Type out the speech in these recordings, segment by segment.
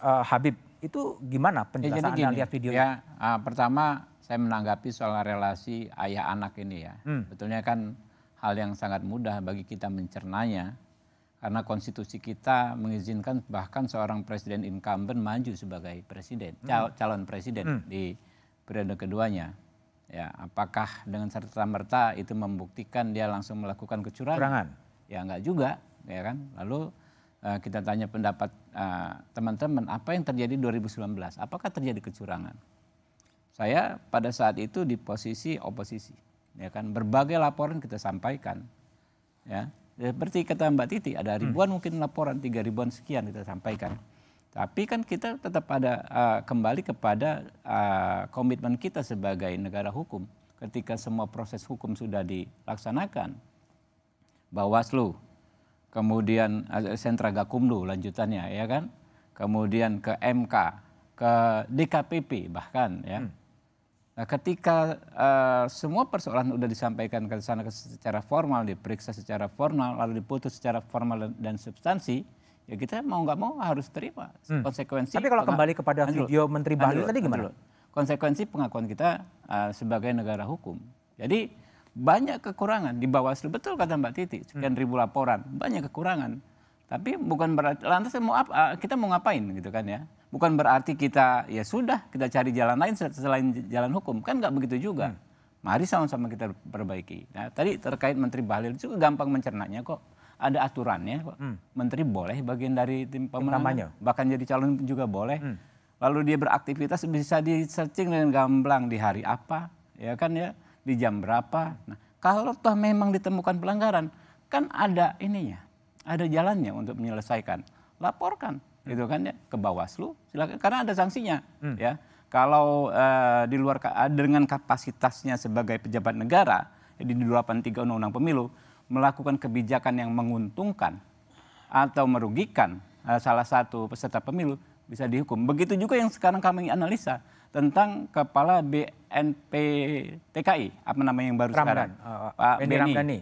uh, Habib itu gimana iya, penjelasan ya, Anda lihat video Ya, uh, pertama saya menanggapi soal relasi ayah anak ini ya. Hmm. Betulnya kan hal yang sangat mudah bagi kita mencernanya karena konstitusi kita mengizinkan bahkan seorang presiden incumbent maju sebagai presiden hmm. cal calon presiden hmm. di periode keduanya ya apakah dengan serta merta itu membuktikan dia langsung melakukan kecurangan, kecurangan. ya enggak juga ya kan lalu Eh, kita tanya pendapat eh, teman-teman apa yang terjadi 2019 apakah terjadi kecurangan saya pada saat itu di posisi oposisi ya kan berbagai laporan kita sampaikan ya seperti kata Mbak Titi ada hmm. ribuan hmm. mungkin laporan tiga ribuan sekian kita sampaikan tapi kan kita tetap ada uh, kembali kepada uh, komitmen kita sebagai negara hukum ketika semua proses hukum sudah dilaksanakan Bawaslu kemudian eh, sentra gakumdu lanjutannya ya kan, kemudian ke MK, ke DKPP bahkan ya. Hmm. Nah, ketika uh, semua persoalan sudah disampaikan ke sana secara formal, diperiksa secara formal, lalu diputus secara formal dan, substansi, ya kita mau nggak mau harus terima hmm. konsekuensi. Tapi kalau kembali kepada anjur, video Menteri Bahlil tadi gimana? Anjur. Konsekuensi pengakuan kita uh, sebagai negara hukum. Jadi banyak kekurangan di Bawaslu betul kata Mbak Titi sekian hmm. ribu laporan banyak kekurangan tapi bukan berarti lantas mau apa ah, kita mau ngapain gitu kan ya bukan berarti kita ya sudah kita cari jalan lain selain jalan hukum kan nggak begitu juga hmm. mari sama-sama kita perbaiki nah tadi terkait Menteri Bahlil juga gampang mencernanya kok ada aturannya kok hmm. Menteri boleh bagian dari tim pemenangnya bahkan jadi calon juga boleh hmm. lalu dia beraktivitas bisa di searching dengan gamblang di hari apa ya kan ya di jam berapa. Nah, kalau toh memang ditemukan pelanggaran, kan ada ininya, ada jalannya untuk menyelesaikan. Laporkan, hmm. gitu kan ya, ke Bawaslu, silakan karena ada sanksinya, hmm. ya. Kalau uh, di luar dengan kapasitasnya sebagai pejabat negara di 283 Undang-Undang Pemilu melakukan kebijakan yang menguntungkan atau merugikan uh, salah satu peserta pemilu bisa dihukum. Begitu juga yang sekarang kami analisa tentang kepala B, NPTKI apa namanya yang baru Ramdan. sekarang uh, Pak Benny Ramdhani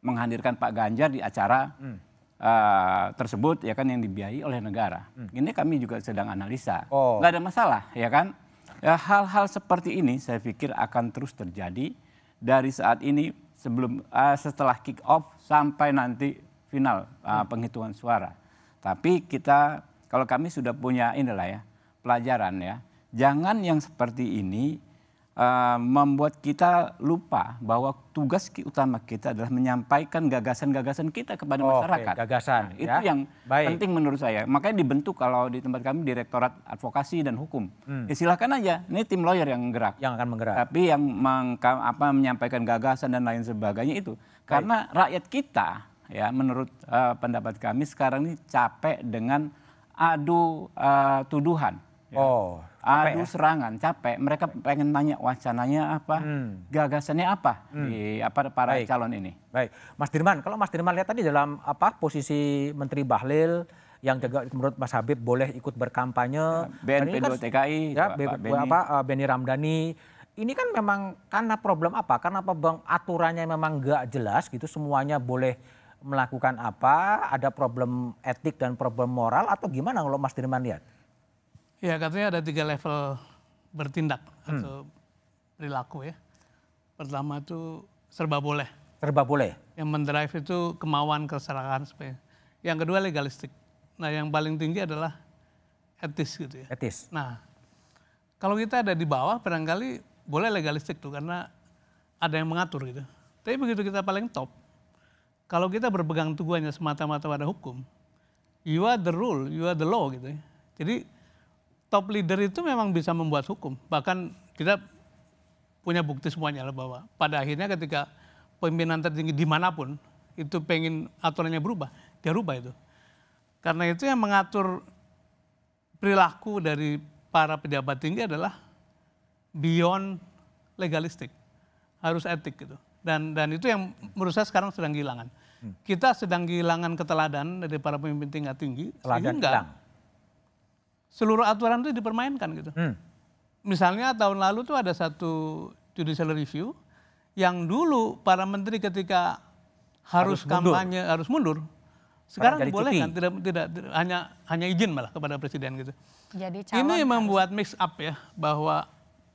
menghadirkan Pak Ganjar di acara hmm. uh, tersebut ya kan yang dibiayai oleh negara. Hmm. Ini kami juga sedang analisa. Oh. Nggak ada masalah ya kan. Ya, hal-hal ya, seperti ini saya pikir akan terus terjadi dari saat ini sebelum uh, setelah kick off sampai nanti final uh, hmm. penghitungan suara. Tapi kita kalau kami sudah punya inilah ya pelajaran ya. Jangan yang seperti ini Eh, membuat kita lupa bahwa tugas utama kita adalah menyampaikan gagasan-gagasan kita kepada oh, masyarakat. Okay. Gagasan, nah, ya? itu yang Baik. penting menurut saya. Makanya dibentuk kalau di tempat kami direktorat advokasi dan hukum. Hmm. Ya silakan aja. Ini tim lawyer yang gerak. Yang akan menggerak. Tapi yang meng, apa menyampaikan gagasan dan lain sebagainya itu Baik. karena rakyat kita ya menurut uh, pendapat kami sekarang ini capek dengan adu uh, tuduhan Ya. Oh, adu ya? serangan, capek. Mereka pengen tanya wacananya apa, hmm. gagasannya apa hmm. di apa para Baik. calon ini. Baik, Mas Dirman, kalau Mas Dirman lihat tadi dalam apa posisi Menteri Bahlil yang juga menurut Mas Habib boleh ikut berkampanye. Ya, BNP kan, TKI, ya, Pak apa eh, Beni Ramdhani. Ini kan memang karena problem apa? Karena apa bang aturannya memang gak jelas gitu semuanya boleh melakukan apa? Ada problem etik dan problem moral atau gimana kalau Mas Dirman lihat? Ya katanya ada tiga level bertindak hmm. atau perilaku ya. Pertama itu serba boleh. Serba boleh. Yang mendrive itu kemauan, keserakahan supaya. Yang kedua legalistik. Nah yang paling tinggi adalah etis gitu ya. Etis. Nah kalau kita ada di bawah barangkali boleh legalistik tuh karena ada yang mengatur gitu. Tapi begitu kita paling top, kalau kita berpegang teguhnya semata-mata pada hukum, you are the rule, you are the law gitu ya. Jadi top leader itu memang bisa membuat hukum. Bahkan kita punya bukti semuanya lah bahwa pada akhirnya ketika pimpinan tertinggi dimanapun itu pengen aturannya berubah, dia rubah itu. Karena itu yang mengatur perilaku dari para pejabat tinggi adalah beyond legalistik, harus etik gitu. Dan dan itu yang menurut saya sekarang sedang kehilangan. Hmm. Kita sedang kehilangan keteladan dari para pemimpin tingkat tinggi. Teladan sehingga hilang seluruh aturan itu dipermainkan gitu. Hmm. Misalnya tahun lalu tuh ada satu judicial review yang dulu para menteri ketika harus, harus kampanye mundur. harus mundur. Sekarang dibolehkan tidak, tidak tidak hanya hanya izin malah kepada presiden gitu. Jadi Ini membuat mix up ya bahwa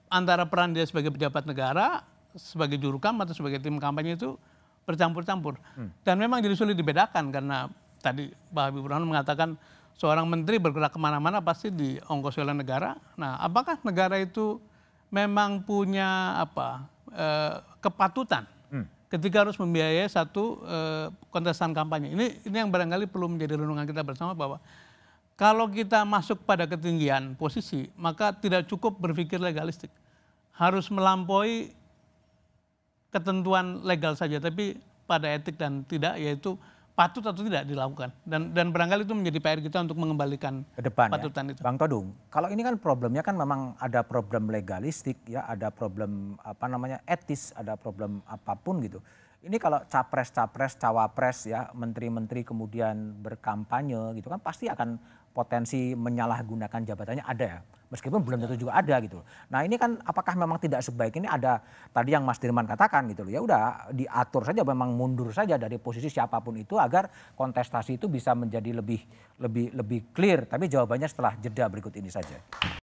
antara peran dia sebagai pejabat negara, sebagai jurukam atau sebagai tim kampanye itu bercampur-campur. Hmm. Dan memang jadi sulit dibedakan karena tadi Pak Habibur Rahman mengatakan seorang menteri bergerak kemana-mana pasti di ongkos oleh negara. Nah, apakah negara itu memang punya apa eh, kepatutan hmm. ketika harus membiayai satu eh, kontestan kampanye? Ini ini yang barangkali perlu menjadi renungan kita bersama bahwa kalau kita masuk pada ketinggian posisi, maka tidak cukup berpikir legalistik. Harus melampaui ketentuan legal saja, tapi pada etik dan tidak, yaitu patut atau tidak dilakukan dan dan barangkali itu menjadi PR kita untuk mengembalikan ke depan ya. patutan ya. itu. Bang Todung, kalau ini kan problemnya kan memang ada problem legalistik ya, ada problem apa namanya etis, ada problem apapun gitu ini kalau capres-capres, cawapres ya, menteri-menteri kemudian berkampanye gitu kan pasti akan potensi menyalahgunakan jabatannya ada ya. Meskipun belum tentu juga ada gitu. Nah ini kan apakah memang tidak sebaik ini ada tadi yang Mas Dirman katakan gitu loh. Ya udah diatur saja memang mundur saja dari posisi siapapun itu agar kontestasi itu bisa menjadi lebih lebih lebih clear. Tapi jawabannya setelah jeda berikut ini saja.